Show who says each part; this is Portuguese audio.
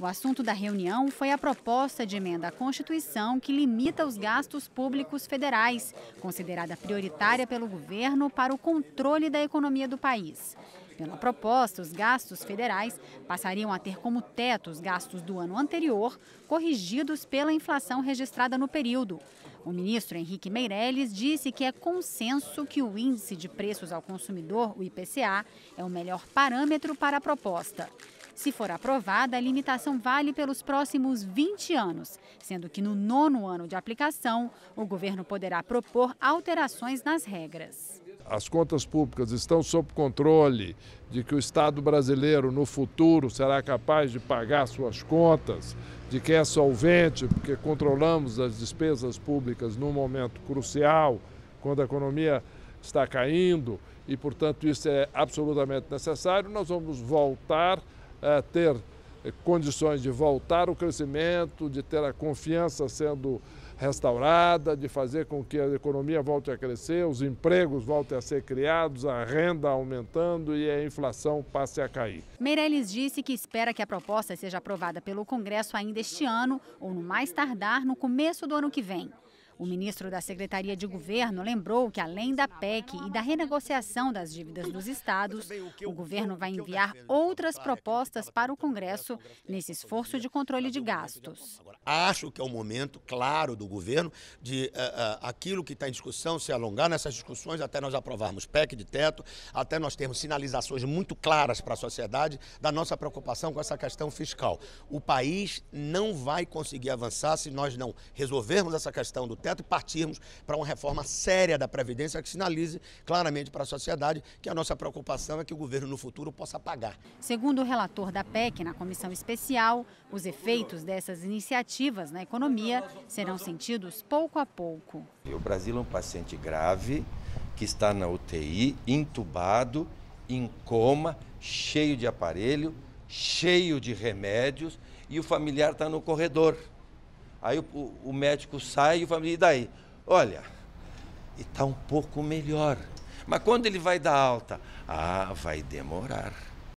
Speaker 1: O assunto da reunião foi a proposta de emenda à Constituição que limita os gastos públicos federais, considerada prioritária pelo governo para o controle da economia do país. Pela proposta, os gastos federais passariam a ter como teto os gastos do ano anterior, corrigidos pela inflação registrada no período. O ministro Henrique Meirelles disse que é consenso que o índice de preços ao consumidor, o IPCA, é o melhor parâmetro para a proposta. Se for aprovada, a limitação vale pelos próximos 20 anos, sendo que no nono ano de aplicação, o governo poderá propor alterações nas regras.
Speaker 2: As contas públicas estão sob controle de que o Estado brasileiro no futuro será capaz de pagar suas contas, de que é solvente, porque controlamos as despesas públicas num momento crucial, quando a economia está caindo e, portanto, isso é absolutamente necessário. Nós vamos voltar é, ter condições de voltar o crescimento, de ter a confiança sendo restaurada, de fazer com que a economia volte a crescer, os empregos voltem a ser criados, a renda aumentando e a inflação passe a cair.
Speaker 1: Meirelles disse que espera que a proposta seja aprovada pelo Congresso ainda este ano ou no mais tardar no começo do ano que vem. O ministro da Secretaria de Governo lembrou que, além da PEC e da renegociação das dívidas dos estados, o governo vai enviar outras propostas para o Congresso nesse esforço de controle de gastos.
Speaker 3: Acho que é o um momento claro do governo de uh, uh, aquilo que está em discussão se alongar nessas discussões até nós aprovarmos PEC de teto, até nós termos sinalizações muito claras para a sociedade da nossa preocupação com essa questão fiscal. O país não vai conseguir avançar se nós não resolvermos essa questão do teto projeto e partirmos para uma reforma séria da Previdência que sinalize claramente para a sociedade que a nossa preocupação é que o governo no futuro possa pagar.
Speaker 1: Segundo o relator da PEC na comissão especial, os efeitos dessas iniciativas na economia serão sentidos pouco a pouco.
Speaker 4: O Brasil é um paciente grave que está na UTI, intubado, em coma, cheio de aparelho, cheio de remédios e o familiar está no corredor. Aí o, o médico sai e o e daí? Olha, está um pouco melhor. Mas quando ele vai dar alta? Ah, vai demorar.